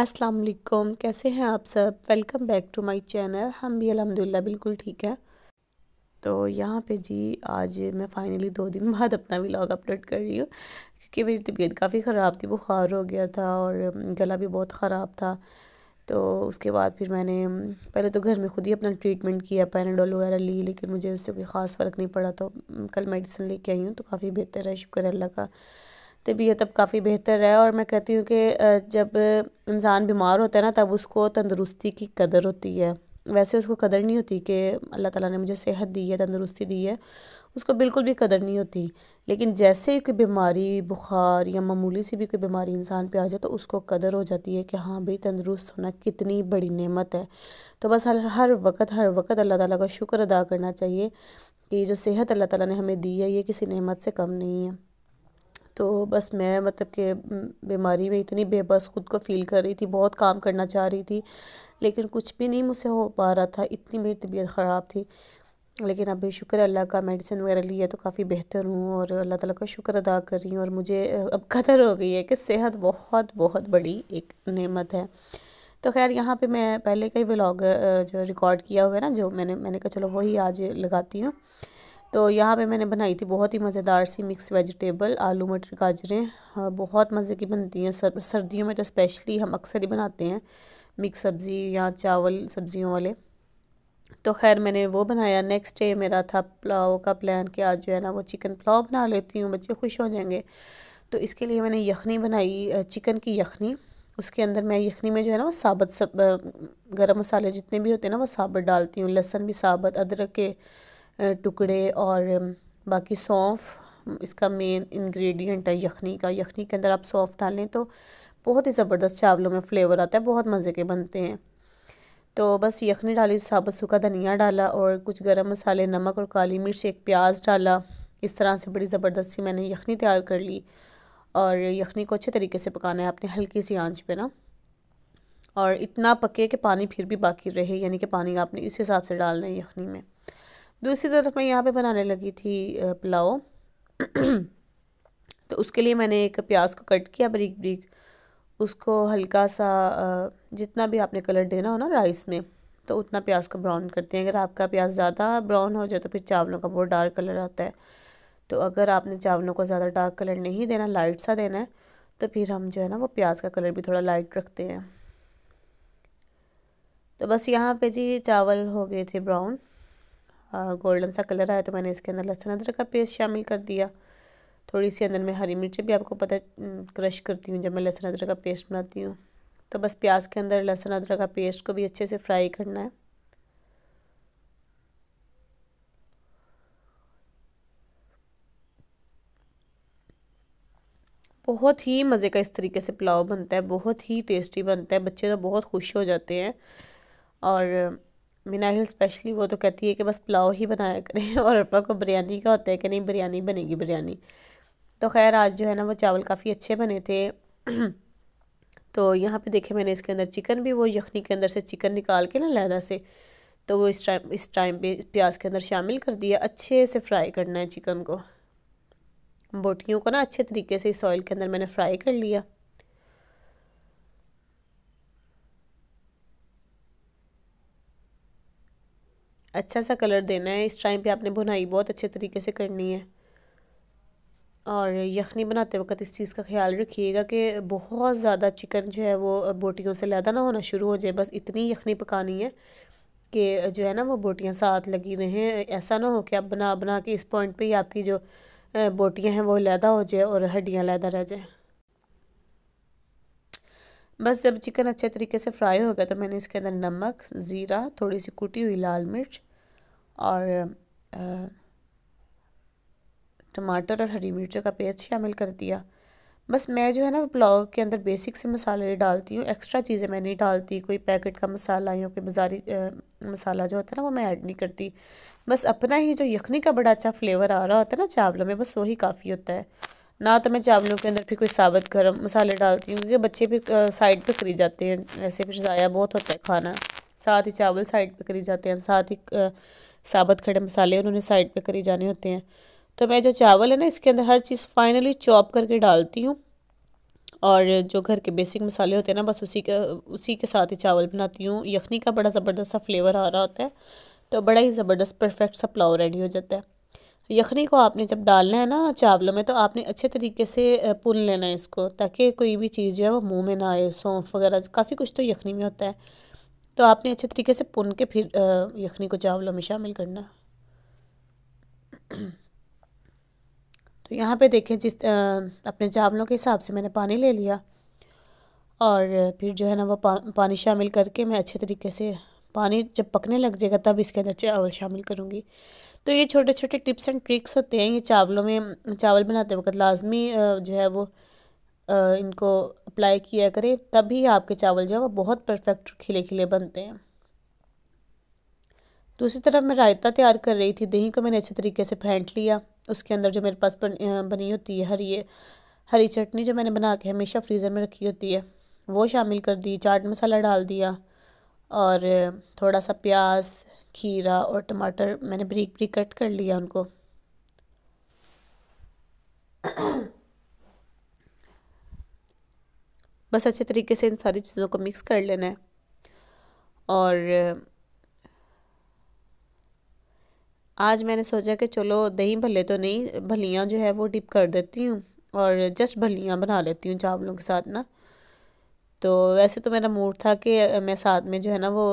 अस्सलाम वालेकुम कैसे हैं आप सब welcome back to my channel हम भी अल्हम्दुलिल्लाह बिल्कुल ठीक है तो यहाँ पे जी आज मैं फ़ाइनली दो दिन बाद अपना व्लॉग अपलोड कर रही हूँ क्योंकि मेरी तबीयत काफ़ी ख़राब थी बुखार हो गया था और गला भी बहुत ख़राब था तो उसके बाद फिर मैंने पहले तो घर में खुद ही अपना ट्रीटमेंट किया पैनाडोल वगैरह ली लेकिन मुझे उससे कोई ख़ास फ़र्क नहीं पड़ा तो कल मेडिसिन लेके आई हूँ तो काफ़ी बेहतर है शुक्र अल्लाह का तबीयत अब काफ़ी बेहतर है और मैं कहती हूँ कि जब इंसान बीमार होता है ना तब उसको तंदुरुस्ती की कदर होती है वैसे उसको कदर नहीं होती कि अल्लाह ताला ने मुझे सेहत दी है तंदुरुस्ती दी है उसको बिल्कुल भी कदर नहीं होती लेकिन जैसे कोई बीमारी बुखार या मामूली सी भी कोई बीमारी इंसान पे आ जाए तो उसको कदर हो जाती है कि हाँ भाई तंदुरुस्त होना कितनी बड़ी नेमत है तो बस हर हर वक्त हर वक्त अल्लाह ताला का शुक्र अदा करना चाहिए कि जो सेहत अल्लाह ताला ने हमें दी है ये किसी नेमत से कम नहीं है तो बस मैं मतलब कि बीमारी में इतनी बेबस ख़ुद को फील कर रही थी बहुत काम करना चाह रही थी लेकिन कुछ भी नहीं मुझसे हो पा रहा था इतनी मेरी तबीयत ख़राब थी लेकिन अभी शुक्र अल्लाह का मेडिसिन वगैरह लिया तो काफ़ी बेहतर हूँ और अल्लाह ताला का शुक्र अदा कर रही हूँ और मुझे अब कदर हो गई है कि सेहत बहुत बहुत बड़ी एक नेमत है तो खैर यहाँ पे मैं पहले का ही व्लॉग जो रिकॉर्ड किया हुआ है ना जो मैंने मैंने कहा चलो वही आज लगाती हूँ तो यहाँ पे मैंने बनाई थी बहुत ही मज़ेदार सी मिक्स वेजिटेबल आलू मटर गाजरें हाँ, बहुत मज़े की बनती हैं सर, सर्दियों में तो स्पेशली हम अक्सर ही बनाते हैं मिक्स सब्ज़ी या चावल सब्ज़ियों वाले तो खैर मैंने वो बनाया नेक्स्ट डे मेरा था पुलाव का प्लान कि आज जो है ना वो चिकन पुलाव बना लेती हूँ बच्चे खुश हो जाएंगे तो इसके लिए मैंने यखनी बनाई चिकन की यखनी उसके अंदर मैं यखनी में जो है ना वो साबत सब गर्म मसाले जितने भी होते हैं ना वो साबत डालती हूँ लहसन भी साबत अदरक के टुकड़े और बाकी सौंफ इसका मेन इंग्रेडिएंट है यखनी का यखनी के अंदर आप सौंफ डालें तो बहुत ही ज़बरदस्त चावलों में फ्लेवर आता है बहुत मज़े के बनते हैं तो बस यखनी डाली साबुत सूखा धनिया डाला और कुछ गरम मसाले नमक और काली मिर्च एक प्याज डाला इस तरह से बड़ी ज़बरदस्ती मैंने यखनी तैयार कर ली और यखनी को अच्छे तरीके से पकाना है आपने हल्की सी आंच पे ना और इतना पके कि पानी फिर भी बाकी रहे यानी कि पानी आपने इस हिसाब से डालना है यखनी में दूसरी तरफ मैं यहाँ पे बनाने लगी थी पुलाव तो उसके लिए मैंने एक प्याज को कट किया बरीक बरीक उसको हल्का सा जितना भी आपने कलर देना हो ना राइस में तो उतना प्याज को ब्राउन करते हैं अगर आपका प्याज ज़्यादा ब्राउन हो जाए तो फिर चावलों का बहुत डार्क कलर आता है तो अगर आपने चावलों को ज़्यादा डार्क कलर नहीं देना लाइट सा देना है तो फिर हम जो है ना वो प्याज का कलर भी थोड़ा लाइट रखते हैं तो बस यहाँ पे जी चावल हो गए थे ब्राउन गोल्डन सा कलर आया तो मैंने इसके अंदर लहसुन अदरक का पेस्ट शामिल कर दिया थोड़ी सी अंदर मैं हरी मिर्च भी आपको पता क्रश करती हूँ जब मैं लहसुन अदरक का पेस्ट बनाती हूँ तो बस प्याज के अंदर लहसुन अदरक का पेस्ट को भी अच्छे से फ्राई करना है बहुत ही मज़े का इस तरीके से पुलाव बनता है बहुत ही टेस्टी बनता है बच्चे तो बहुत खुश हो जाते हैं और मीना हिल स्पेशली वो तो कहती है कि बस पुलाव ही बनाया करें और अरफा को बिरयानी का होता है कि नहीं बिरयानी बनेगी बिरयानी तो खैर आज जो है ना वो चावल काफ़ी अच्छे बने थे तो यहाँ पे देखे मैंने इसके अंदर चिकन भी वो यखनी के अंदर से चिकन निकाल के ना लहदा से तो वो इस टाइम इस टाइम पे प्याज के अंदर शामिल कर दिया अच्छे से फ्राई करना है चिकन को बोटियों को ना अच्छे तरीके से इस ऑयल के अंदर मैंने फ्राई कर लिया अच्छा सा कलर देना है इस टाइम पे आपने बुनाई बहुत अच्छे तरीके से करनी है और यखनी बनाते वक्त इस चीज़ का ख्याल रखिएगा कि बहुत ज़्यादा चिकन जो है वो बोटियों से लैदा ना होना शुरू हो जाए बस इतनी यखनी पकानी है कि जो है ना वो बोटियाँ साथ लगी रहें ऐसा ना हो कि आप बना बना के इस पॉइंट पे ही आपकी जो बोटियाँ हैं वो लैदा हो जाए और हड्डियाँ लैदा रह जाए बस जब चिकन अच्छे तरीके से फ्राई हो गया तो मैंने इसके अंदर नमक ज़ीरा थोड़ी सी कुटी हुई लाल मिर्च और टमाटर और हरी मिर्चों का पेस्ट शामिल कर दिया बस मैं जो है ना पुलाव के अंदर बेसिक से मसाले डालती हूँ एक्स्ट्रा चीज़ें मैं नहीं डालती कोई पैकेट का मसाला या कोई बाजारी मसाला जो होता है ना वो मैं ऐड नहीं करती बस अपना ही जो यखनी का बड़ा अच्छा फ्लेवर आ रहा होता है ना चावलों में बस वही काफ़ी होता है ना तो मैं चावलों के अंदर फिर कोई साबुत गर्म मसाले डालती हूँ क्योंकि बच्चे फिर साइड पर करी जाते हैं ऐसे फिर ज़ाया बहुत होता है खाना साथ ही चावल साइड पर करी जाते हैं साथ ही साबुत खड़े मसाले उन्होंने साइड पर करी जाने होते हैं तो मैं जो चावल है ना इसके अंदर हर चीज़ फाइनली चॉप करके डालती हूँ और जो घर के बेसिक मसाले होते हैं ना बस उसी के उसी के साथ ही चावल बनाती हूँ यखनी का बड़ा ज़बरदस्त सा फ्लेवर आ रहा होता है तो बड़ा ही ज़बरदस्त परफेक्ट सा पुलाव रेडी हो जाता है यखनी को आपने जब डालना है ना चावलों में तो आपने अच्छे तरीके से पुन लेना है इसको ताकि कोई भी चीज़ जो है वो मुंह में ना आए सौंफ वगैरह काफ़ी कुछ तो यखनी में होता है तो आपने अच्छे तरीके से पुन के फिर यखनी को चावलों में शामिल करना तो यहाँ पे देखें जिस अपने चावलों के हिसाब से मैंने पानी ले लिया और फिर जो है ना वो पा, पानी शामिल करके मैं अच्छे तरीके से पानी जब पकने लग जाएगा तब इसके अंदर चावल शामिल करूँगी तो ये छोटे छोटे टिप्स एंड ट्रिक्स होते हैं ये चावलों में चावल बनाते वक्त लाजमी जो है वो इनको अप्लाई किया करें तभी आपके चावल जो है वो बहुत परफेक्ट खिले खिले बनते हैं दूसरी तरफ मैं रायता तैयार कर रही थी दही को मैंने अच्छे तरीके से फेंट लिया उसके अंदर जो मेरे पास बनी होती है हरी हरी चटनी जो मैंने बना के हमेशा फ्रीज़र में रखी होती है वो शामिल कर दी चाट मसाला डाल दिया और थोड़ा सा प्याज खीरा और टमाटर मैंने ब्रिक ब्रीक कट कर लिया उनको बस अच्छे तरीके से इन सारी चीज़ों को मिक्स कर लेना है और आज मैंने सोचा कि चलो दही भले तो नहीं भलियाँ जो है वो डिप कर देती हूँ और जस्ट भलियाँ बना लेती हूँ चावलों के साथ ना तो वैसे तो मेरा मूड था कि मैं साथ में जो है ना वो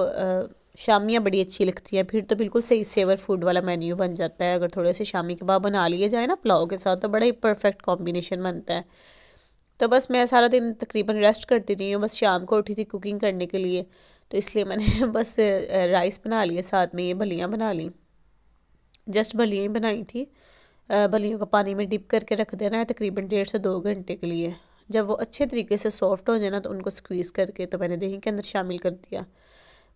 शामियाँ बड़ी अच्छी लगती हैं फिर तो बिल्कुल सही सेवर फूड वाला मेन्यू बन जाता है अगर थोड़े से शामी कबाब बना लिए जाए ना पुलाव के साथ तो बड़ा ही परफेक्ट कॉम्बिनेशन बनता है तो बस मैं सारा दिन तकरीबन रेस्ट करती रही हूँ बस शाम को उठी थी कुकिंग करने के लिए तो इसलिए मैंने बस राइस बना लिए साथ में ये भलियाँ बना ली जस्ट भलियाँ ही बनाई थी भलियों का पानी में डिप करके रख देना है तकरीबन डेढ़ से दो घंटे के लिए जब वो अच्छे तरीके से सॉफ्ट हो जाए ना तो उनको स्क्वीज़ करके तो मैंने दही के अंदर शामिल कर दिया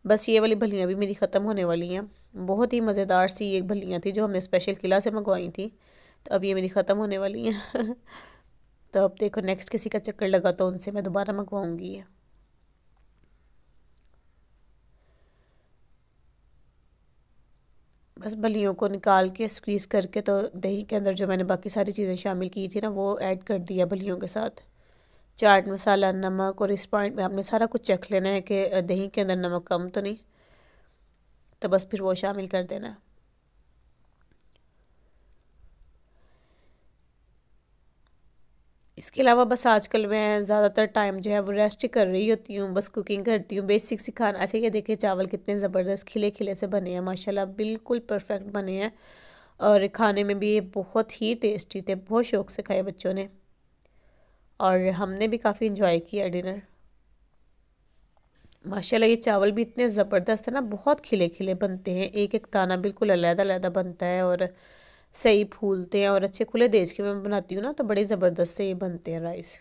बस ये वाली भलियाँ भी मेरी ख़त्म होने वाली हैं बहुत ही मज़ेदार सी ये भलियाँ थी जो हमने स्पेशल किला से मंगवाई थी तो अब ये मेरी ख़त्म होने वाली हैं तो अब देखो नेक्स्ट किसी का चक्कर लगा तो उनसे मैं दोबारा मंगवाऊँगी ये बस भलियों को निकाल के स्क्वीज़ करके तो दही के अंदर जो मैंने बाकी सारी चीज़ें शामिल की थी ना वो ऐड कर दिया भलियों के साथ चाट मसाला नमक और इस पॉइंट में आपने सारा कुछ चख लेना है कि दही के अंदर नमक कम तो नहीं तो बस फिर वो शामिल कर देना है इसके अलावा बस आजकल मैं ज़्यादातर टाइम जो है वो रेस्ट कर रही होती हूँ बस कुकिंग करती हूँ बेसिक खाना अच्छा ये देखिए चावल कितने ज़बरदस्त खिले खिले से बने हैं माशाल्लाह बिल्कुल परफेक्ट बने हैं और खाने में भी ये बहुत ही टेस्टी थे बहुत शौक से खाए बच्चों ने और हमने भी काफ़ी इन्जॉय किया डिनर माशाल्लाह ये चावल भी इतने ज़बरदस्त है ना बहुत खिले खिले बनते हैं एक एक दाना बिल्कुल अलहदा अलहदा बनता है और सही फूलते हैं और अच्छे खुले देज के मैं बनाती हूँ ना तो बड़े ज़बरदस्त से ये बनते हैं राइस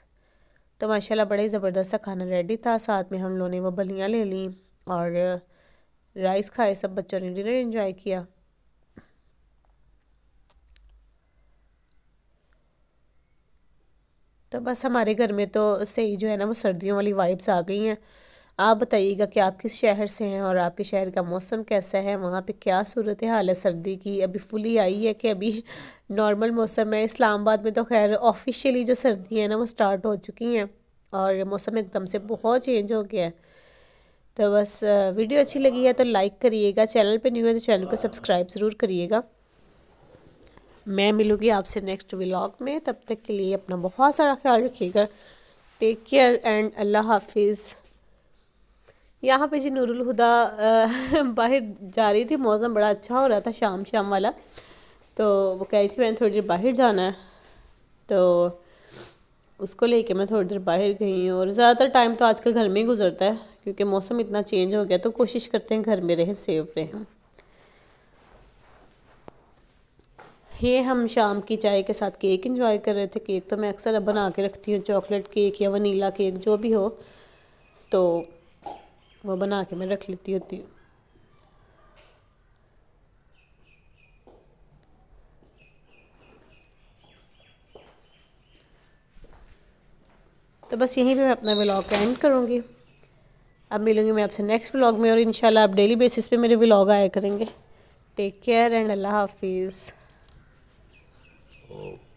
तो माशाल्लाह बड़े ही ज़बरदस्त सा खाना रेडी था साथ में हम लोगों ने वो बलियाँ ले लीं और राइस खाए सब बच्चों ने डिनर इन्जॉय किया तो बस हमारे घर में तो सही जो है ना वो सर्दियों वाली वाइब्स आ गई हैं आप बताइएगा कि आप किस शहर से हैं और आपके शहर का मौसम कैसा है वहाँ पे क्या सूरत हाल है सर्दी की अभी फुली आई है कि अभी नॉर्मल मौसम है इस्लामाबाद में तो खैर ऑफिशियली जो सर्दी है ना वो स्टार्ट हो चुकी हैं और मौसम एकदम से बहुत चेंज हो गया है तो बस वीडियो अच्छी लगी है तो लाइक करिएगा चैनल पर न्यू है तो चैनल को सब्सक्राइब ज़रूर करिएगा मैं मिलूँगी आपसे नेक्स्ट व्लॉग में तब तक के लिए अपना बहुत सारा ख्याल रखिएगा टेक केयर एंड अल्लाह हाफिज़ यहाँ पे जी नूरुल हुदा बाहर जा रही थी मौसम बड़ा अच्छा हो रहा था शाम शाम वाला तो वो कह रही थी मैंने थोड़ी देर बाहर जाना है तो उसको लेके मैं थोड़ी देर बाहर गई हूँ और ज़्यादातर टाइम तो आजकल घर में ही गुजरता है क्योंकि मौसम इतना चेंज हो गया तो कोशिश करते हैं घर में रहें सेफ रहें ये हम शाम की चाय के साथ केक इंजॉय कर रहे थे केक तो मैं अक्सर अब बना के रखती हूँ चॉकलेट केक या वनीला केक जो भी हो तो वो बना के मैं रख लेती होती हूँ तो बस यहीं पे मैं अपना व्लॉग एंड करूँगी अब मिलूँगी मैं आपसे नेक्स्ट व्लॉग में और इंशाल्लाह आप डेली बेसिस पे मेरे व्लॉग आया करेंगे टेक केयर एंड अल्लाह हाफिज़ Oh.